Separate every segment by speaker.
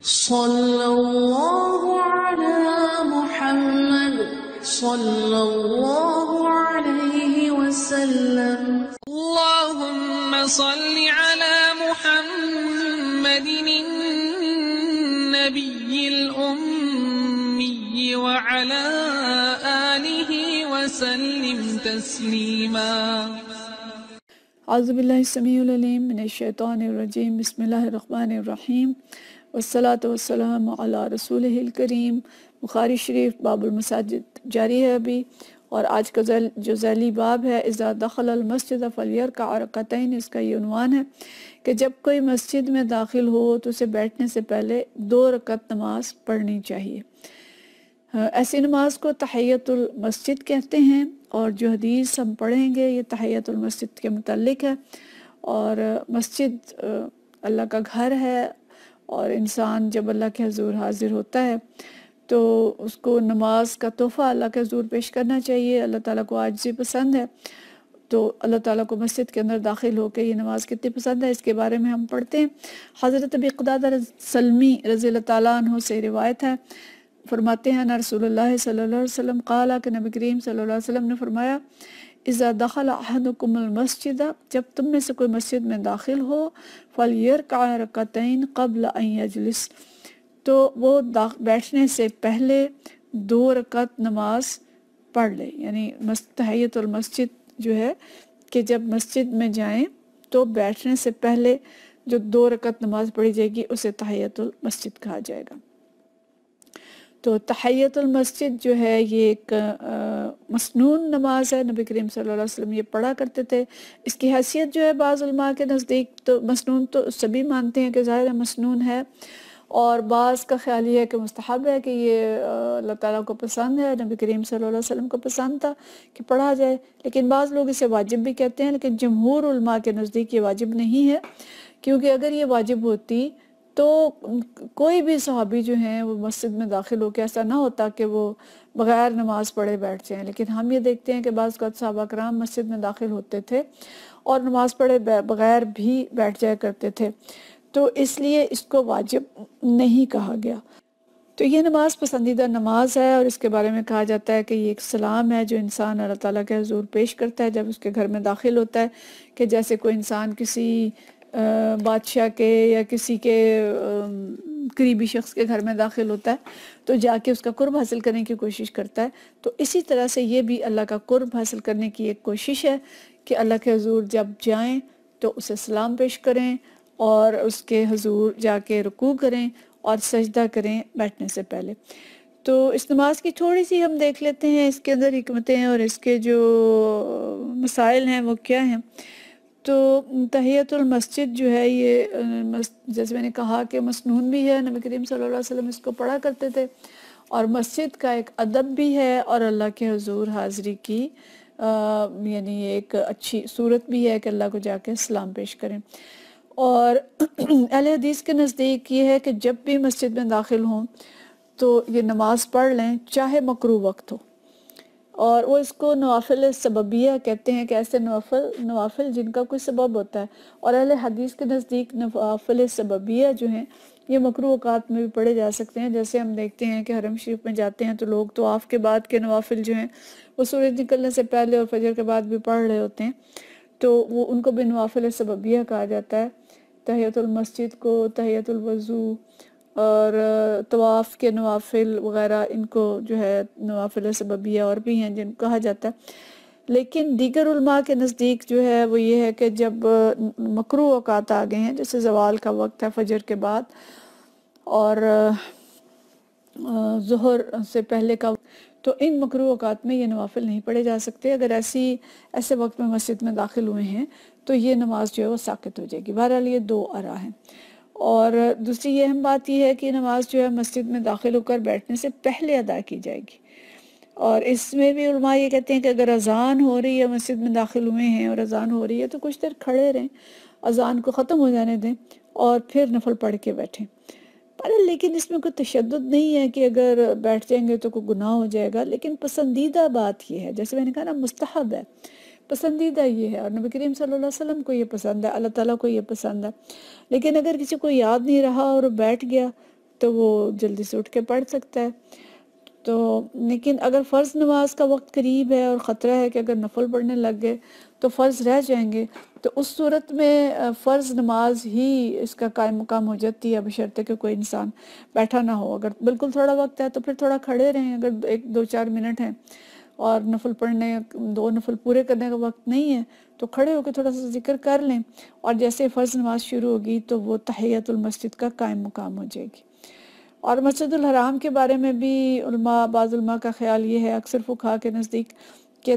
Speaker 1: صلى الله على محمد صلى الله عليه وسلم اللهم صل على محمد النبي الأمي وعلى آله وسلم تسليما أعوذ بالله السميع العليم من الشيطان الرجيم بسم الله الرحمن الرحيم वसलात वसलाम अला रसूल करीम बुखारी शरीफ बाबुल मसाजिद जारी है अभी और आज का जल, जो जैली बाब है इज़ा दखल मस्जिद फलियर का और अरकतन इसका ये अनवान है कि जब कोई मस्जिद में दाखिल हो तो उसे बैठने से पहले दो रकत नमाज पढ़नी चाहिए ऐसी नमाज को तहैतुल मस्जिद कहते हैं और जो हदीस हम पढ़ेंगे ये तहैतुल मस्जिद के मतलब है और मस्जिद अल्लाह का घर है और इंसान जब अल्लाह के हजूर हाजिर होता है तो उसको नमाज का तोहफ़ा अल्लाह के हजूर पेश करना चाहिए अल्लाह ताला को आज भी पसंद है तो अल्लाह ताला को मस्जिद के अंदर दाखिल होकर ये नमाज़ कितनी पसंद है इसके बारे में हम पढ़ते हैं हज़रत बिकदाद सलमी रज़ी तु से रिवायत है फरमाते हैं ना रसूल सल्ला वसम कला के नबी करीम सल्ला वसम ने फरमाया इज़ा दखल मस्जिद जब तुम में से कोई मस्जिद में दाखिल हो फलियर का रकतन कबल अजलिस तो वो बैठने से पहले दो रकत नमाज पढ़ ले यानी तहैतमस्जिद जो है कि जब मस्जिद में जाएं तो बैठने से पहले जो दो रकत नमाज पढ़ी जाएगी उसे तहैतुल मस्जिद कहा जाएगा तो तहैत मस्जिद जो है ये एक मसनून नमाज है नबी करीम सल्लल्लाहु अलैहि वसल्लम ये पढ़ा करते थे इसकी हैसियत जो है बाज़ा के नज़दीक तो मसनून तो सभी मानते हैं कि ज़ाहिर मसनून है और बाज़ का ख्याल ये है कि मुस्तहब है कि ये अल्लाह ताला को पसंद है नबी करीम सल्लल्लाहु अलैहि वसल्लम को पसंद था कि पढ़ा जाए लेकिन बाज़ लोग इसे वाजिब भी कहते हैं लेकिन जमहूर के नज़दीक ये वाजिब नहीं है क्योंकि अगर ये वाजिब होती तो कोई भी सहाबी जो हैं वो मस्जिद में दाखिल होकर ऐसा ना होता कि वो बग़ैर नमाज पढ़े बैठ जाएं लेकिन हम ये देखते हैं कि बाज़ सहाबा कराम मस्जिद में दाखिल होते थे और नमाज पढ़े बग़ैर भी बैठ जाया करते थे तो इसलिए इसको वाजिब नहीं कहा गया तो ये नमाज़ पसंदीदा नमाज है और इसके बारे में कहा जाता है कि ये एक सलाम है जो इंसान अल्लाह ताला के हजूर पेश करता है जब उसके घर में दाखिल होता है कि जैसे कोई इंसान किसी बादशाह के या किसी के करीबी शख्स के घर में दाखिल होता है तो जाके उसका कुर्ब हासिल करने की कोशिश करता है तो इसी तरह से ये भी अल्लाह का कुर्ब हासिल करने की एक कोशिश है कि अल्लाह के हजूर जब जाएं तो उसे सलाम पेश करें और उसके हजूर जाके रुकू करें और सजदा करें बैठने से पहले तो इस नमाज की थोड़ी सी हम देख लेते हैं इसके अंदर हमतें और इसके जो मसाइल हैं वो क्या हैं तो मस्जिद जो है ये जैसे मैंने कहा कि मसनून भी है नबी करीम सल्लल्लाहु अलैहि वसल्लम इसको पढ़ा करते थे और मस्जिद का एक अदब भी है और अल्लाह के हजूर हाजिरी की यानी एक अच्छी सूरत भी है कि अल्लाह को जाके सलाम पेश करें और अहल हदीस के नज़दीक ये है कि जब भी मस्जिद में दाखिल हों तो ये नमाज़ पढ़ लें चाहे मकरू वक्त हो और वो इसको नवाफिल सबबिया कहते हैं कि ऐसे नवाफिल नवाफिल जिनका कोई सबब होता है और अल हदीस के नज़दीक नवाफिल सबबिया जो हैं ये मकरू अवकात में भी पढ़े जा सकते हैं जैसे हम देखते हैं कि हरम शरीफ में जाते हैं तो लोग तो आफ के बाद के नवाफिल जो हैं वो सूरज निकलने से पहले और फजर के बाद भी पढ़ रहे होते हैं तो वो उनको भी नवाफिल सबबिया कहा जाता है तहयतुल मस्जिद को तहयतुल वज़ू और तवाफ़ के नवाफिल वगैरह इनको जो है नवाफिल सबबिया और भी हैं जिनको कहा जाता है लेकिन दीगर उलमा के नज़दीक जो है वो ये है कि जब मकरू अवकात आ गए हैं जैसे जवाल का वक्त है फजर के बाद और जहर से पहले का तो इन मकरू अवकात में ये नवाफिल नहीं पढ़े जा सकते अगर ऐसी ऐसे वक्त में मस्जिद में दाखिल हुए हैं तो ये नमाज जो है वो साकित हो जाएगी बहरहाल ये दो आरा हैं और दूसरी अहम बात यह है कि नमाज जो है मस्जिद में दाखिल होकर बैठने से पहले अदा की जाएगी और इसमें भी उलमा ये कहते हैं कि अगर अजान हो रही है मस्जिद में दाखिल हुए हैं और अजान हो रही है तो कुछ देर खड़े रहें अजान को ख़त्म हो जाने दें और फिर नफल पढ़ के बैठें पर लेकिन इसमें कोई तशद नहीं है कि अगर बैठ जाएंगे तो कोई गुनाह हो जाएगा लेकिन पसंदीदा बात यह है जैसे मैंने कहा ना मुस्तहब है पसंदीदा ये है और नबी करीम सल्लल्लाहु अलैहि वसल्लम को ये पसंद है अल्लाह ताला को ये पसंद है लेकिन अगर किसी को याद नहीं रहा और बैठ गया तो वो जल्दी से उठ के पढ़ सकता है तो लेकिन अगर फ़र्ज़ नमाज का वक्त करीब है और ख़तरा है कि अगर नफल पढ़ने लग गए तो फ़र्ज़ रह जाएंगे तो उस सूरत में फ़र्ज़ नमाज ही इसका कायम मुकाम हो जाती है बशर्ते कि कोई इंसान बैठा ना हो अगर बिल्कुल थोड़ा वक्त है तो फिर थोड़ा खड़े रहें अगर एक दो चार मिनट हैं और नफल पढ़ने दो नफल पूरे करने का वक्त नहीं है तो खड़े होकर थोड़ा सा जिक्र कर लें और जैसे फ़र्ज नमाज शुरू होगी तो वो मस्जिद का कायम मुकाम हो जाएगी और हराम के बारे में भी बाज़ुलमा का ख्याल ये है अक्सर फुखा के नज़दीक कि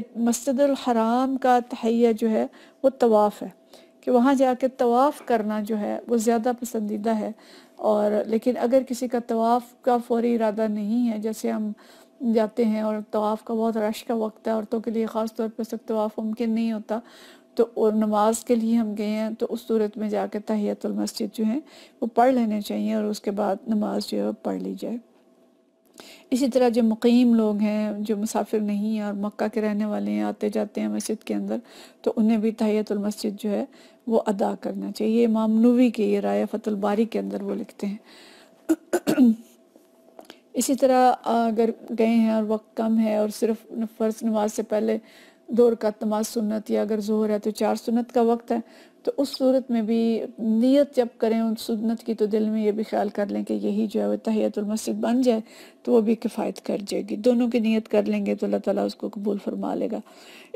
Speaker 1: हराम का तहैया जो है वो तवाफ़ है कि वहाँ जाके तवाफ़ करना जो है वो ज़्यादा पसंदीदा है और लेकिन अगर किसी का तवाफ़ का फौरी इरादा नहीं है जैसे हम जाते हैं और तवाफ़ का बहुत रश का वक्त है औरतों के लिए ख़ास तौर पर सब तवाफ़ मुमकिन नहीं होता तो और नमाज के लिए हम गए हैं तो उस सूरत में जा कर मस्जिद जो है वो पढ़ लेने चाहिए और उसके बाद नमाज जो है वो पढ़ ली जाए इसी तरह जो मुकीम लोग हैं जो मुसाफिर नहीं हैं और मक्का के रहने वाले हैं आते जाते हैं मस्जिद के अंदर तो उन्हें भी तहियतुल जो है वो अदा करना चाहिए इमाम नूवी के ये राय फतुलबारी के अंदर वो लिखते हैं इसी तरह अगर गए हैं और वक्त कम है और सिर्फ फ़र्ज नमाज से पहले दो का नमाज सुन्नत या अगर जोहर है तो चार सुन्नत का वक्त है तो उस सूरत में भी नीयत जब करें उन सुन्नत की तो दिल में ये भी ख्याल कर लें कि यही जो है वह तहियतुलमस्जिद बन जाए तो वो भी किफ़ायत कर जाएगी दोनों की नीयत कर लेंगे तो अल्लाह ताला उसको कबूल फरमा लेगा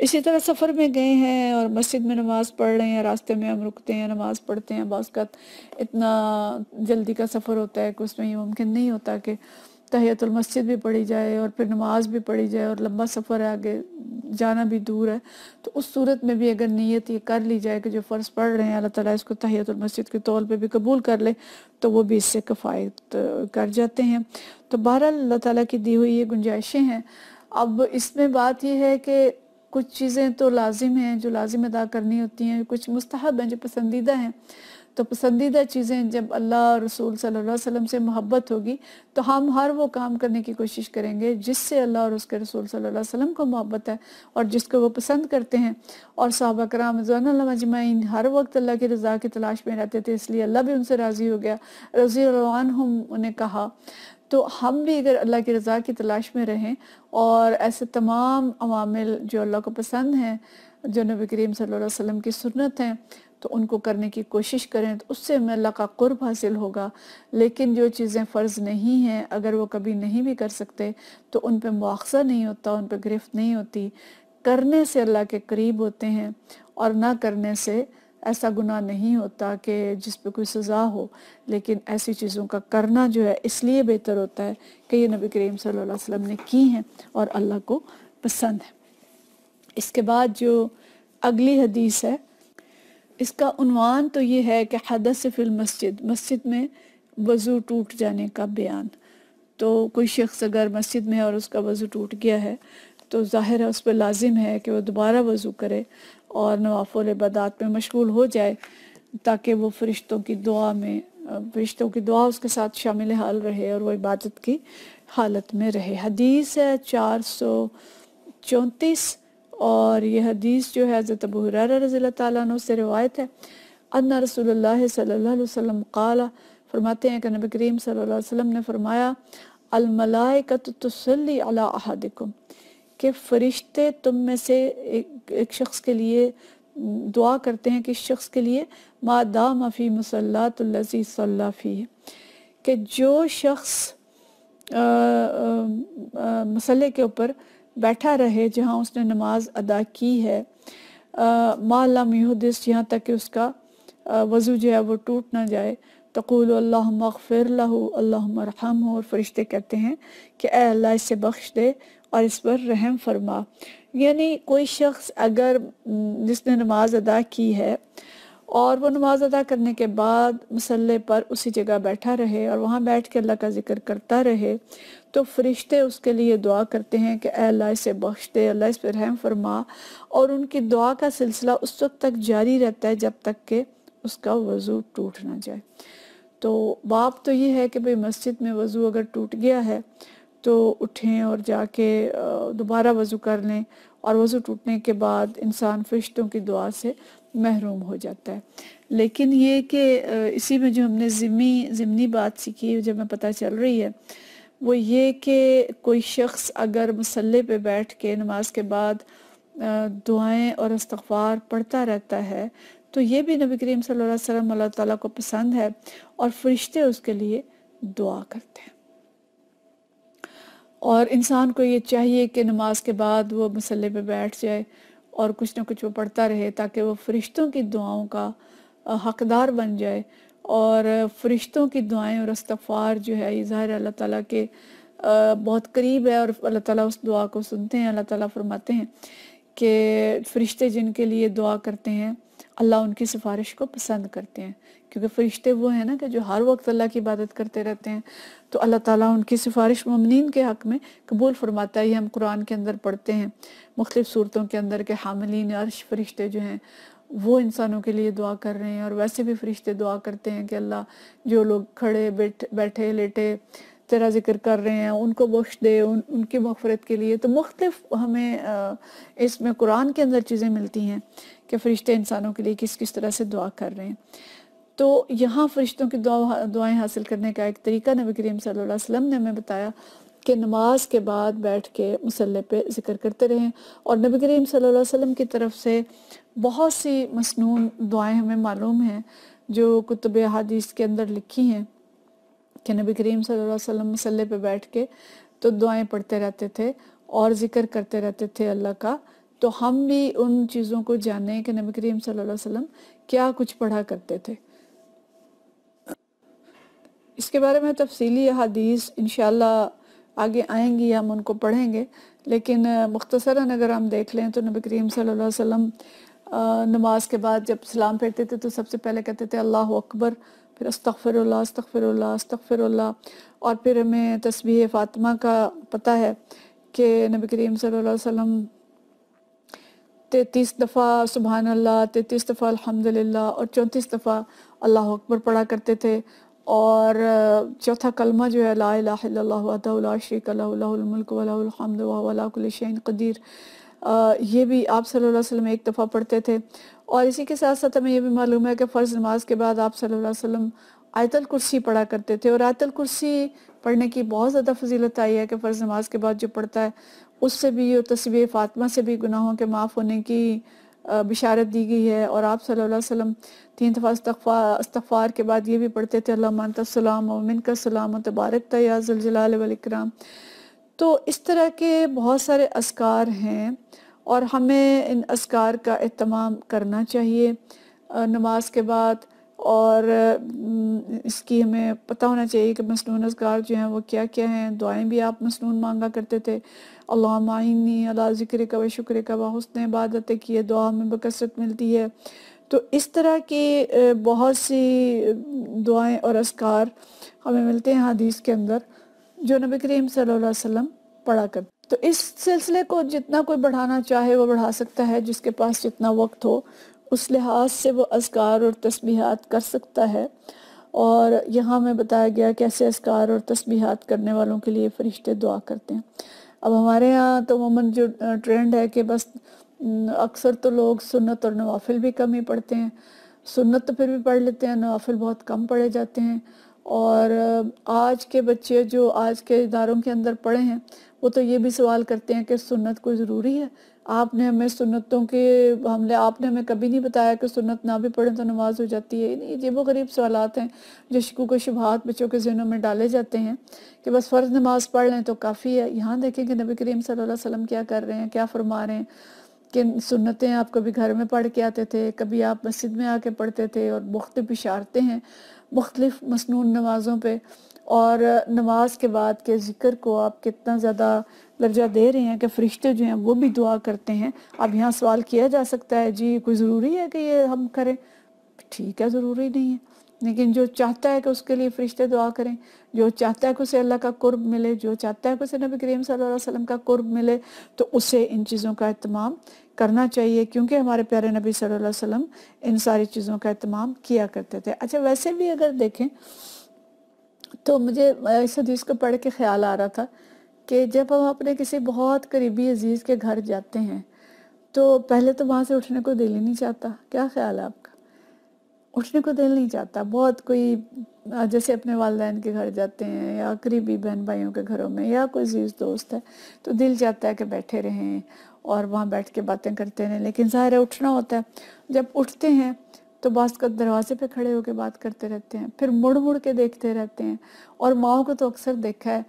Speaker 1: इसी तरह सफ़र में गए हैं और मस्जिद में नमाज़ पढ़ रहे हैं रास्ते में हम रुकते हैं नमाज़ पढ़ते हैं बाज़ इतना जल्दी का सफ़र होता है कि उसमें ये मुमकिन नहीं होता कि तहयतुल तो मस्जिद भी पढ़ी जाए और फिर नमाज भी पढ़ी जाए और लंबा सफ़र है आगे जाना भी दूर है तो उस सूरत में भी अगर नीयत ये कर ली जाए कि जो फ़र्ज़ पढ़ रहे हैं अल्लाह ताला इसको तहयतुल मस्जिद के तौर पे भी कबूल कर ले तो वो भी इससे किफ़ायत कर जाते हैं तो बहरहाल अल्लाह ताला की दी हुई ये गुंजाइशें हैं अब इसमें बात यह है कि कुछ चीज़ें तो लाजिम हैं जो लाजिम अदा करनी होती हैं कुछ मुस्तहब हैं जो पसंदीदा हैं तो पसंदीदा चीज़ें जब अल्लाह रसूल सल्लल्लाहु अलैहि वसल्लम से मोहब्बत होगी तो हम हर वो काम करने की कोशिश करेंगे जिससे अल्लाह और उसके रसूल सल्लल्लाहु अलैहि वसल्लम को मोहब्बत है और जिसको वो पसंद करते हैं और सहाबा कराम मजमाइन हर वक्त अल्लाह की रजा की तलाश में रहते थे इसलिए अल्लाह भी उनसे राज़ी हो गया रजी हम उन्हें कहा तो हम भी अगर अल्लाह की रज़ा की तलाश में रहें और ऐसे तमाम अवामिल जो अल्लाह को पसंद हैं जो नबी करीम सल्लल्लाहु अलैहि वसल्लम की सुन्नत हैं तो उनको करने की कोशिश करें तो उससे हमें अल्लाह का कुर्ब हासिल होगा लेकिन जो चीज़ें फ़र्ज़ नहीं हैं अगर वो कभी नहीं भी कर सकते तो उन पर मुआवजा नहीं होता उन पर गिरफ्त नहीं होती करने से अल्लाह के करीब होते हैं और ना करने से ऐसा गुनाह नहीं होता कि जिस पर कोई सज़ा हो लेकिन ऐसी चीज़ों का करना जो है इसलिए बेहतर होता है कि ये नबी करीम सल्लल्लाहु अलैहि वसल्लम ने की हैं और अल्लाह को पसंद है इसके बाद जो अगली हदीस है इसका उनवान तो ये है कि हदस फिल मस्जिद मस्जिद में वज़ू टूट जाने का बयान तो कोई शख्स अगर मस्जिद में है और उसका वज़ू टूट गया है तो ज़ाहिर है उस पर लाजिम है कि वह दोबारा वज़ू करे और नवाफुल बदात में मशगूल हो जाए ताकि वो फरिश्तों की दुआ में फरिश्तों की दुआ उसके साथ शामिल हाल रहे और वो इबादत की हालत में रहे हदीस है चार सौ चौंतीस और यह हदीस जो है हज़रत अबू हुरैरा रज़ी तु से रवायत है अन्ना रसूलुल्लाह सल्लल्लाहु अलैहि वसल्लम काला फरमाते हैं कि नबी करीम सल्लल्लाहु अलैहि वसल्लम ने फरमाया अलमलाइकत तसली अला अहदिकुम कि फ़रिश्ते तुम में से एक, एक शख्स के लिए दुआ करते हैं कि शख्स के लिए मा मादा मफ़ी मुसल्लातुल्लसी सल्लाफ़ी कि जो शख्स मसल्ले के ऊपर बैठा रहे जहाँ उसने नमाज अदा की है मालम यहदिस यहाँ तक कि उसका वज़ू जो है वो टूट ना जाए तकुल अल्लाह मगफिर हो और फरिश्ते कहते हैं कि अल्लाह इसे बख्श दे और इस पर रहम फरमा यानी कोई शख्स अगर जिसने नमाज अदा की है और वो नमाज अदा करने के बाद मसल्ले पर उसी जगह बैठा रहे और वहाँ बैठ के अल्लाह का जिक्र करता रहे तो फरिश्ते उसके लिए दुआ करते हैं कि अल्लाह इसे बख्श दे अल्लाह इस पर रहम फरमा और उनकी दुआ का सिलसिला उस वक्त तक जारी रहता है जब तक कि उसका वज़ू टूट ना जाए तो बाप तो ये है कि भाई मस्जिद में वज़ू अगर टूट गया है तो उठें और जाके दोबारा वज़ू कर लें और वज़ू टूटने के बाद इंसान फरिश्तों की दुआ से महरूम हो जाता है लेकिन ये कि इसी में जो हमने ज़िमी ज़िमनी बात सीखी जब मैं पता चल रही है वो ये कि कोई शख्स अगर मसल्ले पे बैठ के नमाज के बाद दुआएं और इस्तफार पढ़ता रहता है तो ये भी नबी करीम सल्लल्लाहु अलैहि वसल्लम अल्लाह ताला को पसंद है और फरिश्ते उसके लिए दुआ करते हैं और इंसान को ये चाहिए कि नमाज के बाद वो मसल पे बैठ जाए और कुछ ना कुछ वो पढ़ता रहे ताकि वो फरिश्तों की दुआओं का हकदार बन जाए और फरिश्तों की दुआएं और इस्तफ़ार जो है ये ज़ाहिर अल्लाह ताला के बहुत करीब है और अल्लाह ताला उस दुआ को सुनते हैं अल्लाह ताला फरमाते हैं कि फ़रिश्ते जिनके लिए दुआ करते हैं अल्लाह उनकी सिफारिश को पसंद करते हैं क्योंकि फ़रिश्ते वो हैं ना कि जो हर वक्त अल्लाह की इबादत करते रहते हैं तो अल्लाह ताला उनकी सिफारिश ममनिन के हक़ में कबूल फरमाता है ये हम कुरान के अंदर पढ़ते हैं मुख्तफ सूरतों के अंदर के हामिलीन अर्श फरिश्ते जो हैं वो इंसानों के लिए दुआ कर रहे हैं और वैसे भी फरिश्ते दुआ करते हैं कि अल्लाह जो लोग खड़े बैठ बैठे लेटे तेरा जिक्र कर रहे हैं उनको बख्श दे उन उनकी मफफरत के लिए तो मुख्तफ हमें इसमें कुरान के अंदर चीज़ें मिलती हैं कि फ़रिश्ते इंसानों के लिए किस किस तरह से दुआ कर रहे हैं तो यहाँ फरिश्तों की दुआ दुआएं हासिल करने का एक तरीका नबी करीम सल्लल्लाहु अलैहि वसल्लम ने हमें बताया कि नमाज के बाद बैठ के मसल्ले पे जिक्र करते रहें और नबी करीम सल्लल्लाहु अलैहि वसल्लम की तरफ से बहुत सी मसनून दुआएं हमें मालूम हैं जो कुतुब हदीस के अंदर लिखी हैं कि नबी करीम सल्लल्लाहु अलैहि वसल्लम मसल्ले पे बैठ के तो दुआएं पढ़ते रहते थे और ज़िक्र करते रहते थे अल्लाह का तो हम भी उन चीज़ों को जाने कि नबी करीम सल्लल्लाहु अलैहि वसल्लम क्या कुछ पढ़ा करते थे इसके बारे में तफसीली हदीस इन आगे आएंगी हम उनको पढ़ेंगे लेकिन मुख्तसरा अगर हम देख लें तो नबी करीम सल्लल्लाहु अलैहि वसल्लम नमाज के बाद जब सलाम फेरते थे तो सबसे पहले कहते थे अल्लाह अकबर फिर अस्तफ़िरल्ला अस्तफ़िरल्ला अस्तफ़िरल्ला और फिर हमें तस्बीह फ़ातिमा का पता है कि नबी करीम सल्लल्लाहु अलैहि वसल्लम तैतीस दफ़ा सुबहान अल्लाह तैतीस दफ़ा अल्हम्दुलिल्लाह और चौंतीस दफ़ा अल्लाह अकबर पढ़ा करते थे और चौथा कलमा जो है लाशरीक वलाकुलशन कदीर ये भी आप सल्लल्लाहु अलैहि वसल्लम एक दफ़ा पढ़ते थे और इसी के साथ साथ हमें यह भी मालूम है कि फ़र्ज़ नमाज के बाद आप सल्लल्लाहु अलैहि वसल्लम आयतल कुर्सी पढ़ा करते थे और आयतल कुर्सी पढ़ने की बहुत ज़्यादा फजीलत आई है कि फ़र्ज़ नमाज के बाद जो पढ़ता है उससे भी और तस्वीर फातमा से भी गुनाहों के माफ़ होने की बिशारत दी गई है और आप सल्लल्लाहु अलैहि वसल्लम तीन दफ़ा इस्तफ़ार के बाद ये भी पढ़ते थे अल्लाम मिन का सलाम तबारक तयाज़लाम तो इस तरह के बहुत सारे असकार हैं और हमें इन असकार का अहतमाम करना चाहिए नमाज के बाद और इसकी हमें पता होना चाहिए कि मसनून असगार जो हैं वो क्या क्या हैं दुआएं भी आप मसनून मांगा करते थे अल्लाह माइनी अला ज़िक्र का व शिक्र का व हसन इबादत की है दुआ में बकसरत मिलती है तो इस तरह की बहुत सी दुआएं और असकार हमें मिलते हैं हदीस के अंदर जो नबी करीम सल्लल्लाहु अलैहि वसल्लम पढ़ा कर तो इस सिलसिले को जितना कोई बढ़ाना चाहे वो बढ़ा सकता है जिसके पास जितना वक्त हो उस लिहाज से वो असकार और तस्बीहात कर सकता है और यहाँ में बताया गया कैसे असकार और तस्बीहात करने वालों के लिए फ़रिश्ते दुआ करते हैं अब हमारे यहाँ तो उमूमन जो ट्रेंड है कि बस अक्सर तो लोग सुन्नत और नवाफिल भी कम ही पढ़ते हैं सुन्नत तो फिर भी पढ़ लेते हैं नवाफिल बहुत कम पढ़े जाते हैं और आज के बच्चे जो आज के इदारों के अंदर पढ़े हैं वो तो ये भी सवाल करते हैं कि सुन्नत कोई ज़रूरी है आपने हमें सुन्नतों के हमले आपने हमें कभी नहीं बताया कि सुन्नत ना भी पढ़ें तो नमाज हो जाती है ये जेबो गरीब सवाल हैं जो शिकु को शुभात बच्चों के जहनों में डाले जाते हैं कि बस फ़र्ज़ नमाज पढ़ लें तो काफ़ी है यहाँ देखें कि नबी करीम सल वसम क्या कर रहे हैं क्या फरमा रहे हैं कि सुन्नतें आप कभी घर में पढ़ के आते थे कभी आप मस्जिद में आके पढ़ते थे और मुख्तफ इशारते हैं मुख्तलिफ मसनू नमाज़ों पर और नमाज के बाद के ज़िक्र को आप कितना ज़्यादा दर्जा दे रहे हैं कि फ़रिश्ते जो हैं वो भी दुआ करते हैं अब यहाँ सवाल किया जा सकता है जी कोई ज़रूरी है कि ये हम करें ठीक है ज़रूरी नहीं है लेकिन जो चाहता है कि उसके लिए फरिश्ते दुआ करें जो चाहता है कि उसे अल्लाह का कुर्ब मिले जो चाहता है कि उसे नबी करीम सल्लल्लाहु अलैहि वसल्लम का कुर्ब मिले तो उसे इन चीज़ों का अहतमाम करना चाहिए क्योंकि हमारे प्यारे नबी सल्लल्लाहु अलैहि वसल्लम इन सारी चीज़ों का अहतमाम किया करते थे अच्छा वैसे भी अगर देखें तो मुझे इस हदीस को पढ़ के ख्याल आ रहा था कि जब हम अपने किसी बहुत करीबी अजीज़ के घर जाते हैं तो पहले तो वहाँ से उठने को दिल ही नहीं चाहता क्या ख्याल है आप उठने को दिल नहीं जाता बहुत कोई जैसे अपने वालदेन के घर जाते हैं या करीबी बहन भाइयों के घरों में या कोई जीज दोस्त है तो दिल जाता है कि बैठे रहें और वहाँ बैठ के बातें करते रहें लेकिन ज़ाहिर है उठना होता है जब उठते हैं तो बास का दरवाजे पे खड़े होकर बात करते रहते हैं फिर मुड़ मुड़ के देखते रहते हैं और माओ को तो अक्सर देखा है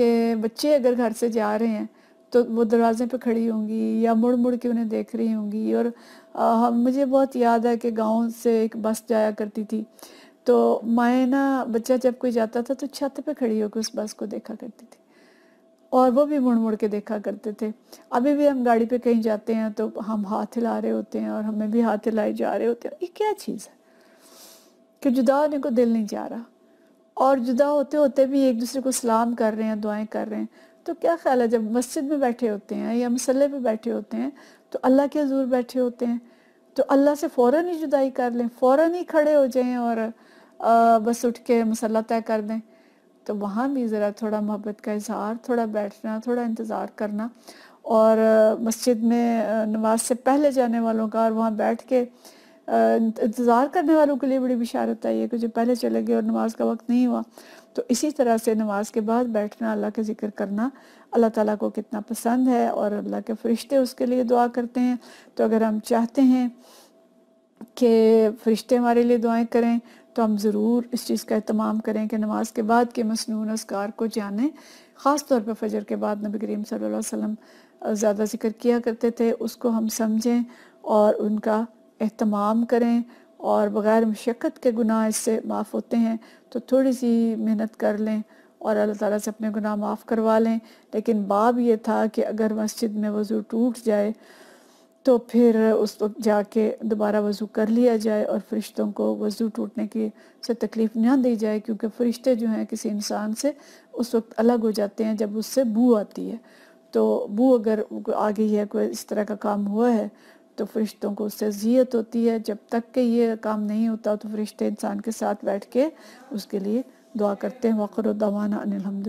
Speaker 1: कि बच्चे अगर घर से जा रहे हैं तो वो दरवाजे पे खड़ी होंगी या मुड़ मुड़ के उन्हें देख रही होंगी और हम मुझे बहुत याद है कि गांव से एक बस जाया करती थी तो माए ना बच्चा जब कोई जाता था तो छत पे खड़ी होकर उस बस को देखा करती थी और वो भी मुड़ मुड़ के देखा करते थे अभी भी हम गाड़ी पे कहीं जाते हैं तो हम हाथ हिला रहे होते हैं और हमें भी हाथ हिलाए जा रहे होते हैं ये क्या चीज़ है कि जुदा होने को दिल नहीं जा रहा और जुदा होते होते भी एक दूसरे को सलाम कर रहे हैं दुआएं कर रहे हैं तो क्या ख्याल है जब मस्जिद में बैठे होते हैं या मसल में बैठे होते हैं तो अल्लाह के हजूर बैठे होते हैं तो अल्लाह से फ़ौर ही जुदाई कर लें फ़ौर ही खड़े हो जाएँ और आ, बस उठ के मसल तय कर दें तो वहाँ भी ज़रा थोड़ा मोहब्बत का इजहार थोड़ा बैठना थोड़ा इंतज़ार करना और मस्जिद में नमाज से पहले जाने वालों का और वहाँ बैठ के इंतज़ार करने वालों के लिए बड़ी बिशारत आई है कि जो पहले चले गए और नमाज का वक्त नहीं हुआ तो इसी तरह से नमाज के बाद बैठना अल्लाह का जिक्र करना अल्लाह ताला को कितना पसंद है और अल्लाह के फरिश्ते उसके लिए दुआ करते हैं तो अगर हम चाहते हैं कि फरिश्ते हमारे लिए दुआएं करें तो हम ज़रूर इस चीज़ का अहतमाम करें कि नमाज के बाद के मसनून असकार को जानें ख़ास तौर पर फजर के बाद नबी करीम सल्लल्लाहु अलैहि वसल्लम ज़्यादा जिक्र किया करते थे उसको हम समझें और उनका अहतमाम करें और बग़ैर मशक्क़त के गुनाह इससे माफ़ होते हैं तो थोड़ी सी मेहनत कर लें और अल्लाह ताला से अपने गुनाह माफ़ करवा लें लेकिन बाब ये था कि अगर मस्जिद में वज़ू टूट जाए तो फिर उस वक्त जाके दोबारा वज़ू कर लिया जाए और फरिश्तों को वज़ू टूटने की से तकलीफ़ ना दी जाए क्योंकि फ़रिश्ते जो हैं किसी इंसान से उस वक्त अलग हो जाते हैं जब उससे बू आती है तो बू अगर आ गई है कोई इस तरह का काम हुआ है तो फरिश्तों को उससे अजियत होती है जब तक कि ये काम नहीं होता तो फरिश्ते इंसान के साथ बैठ के उसके लिए दुआ करते हैं वक़र दवाना अलहमदिल्ला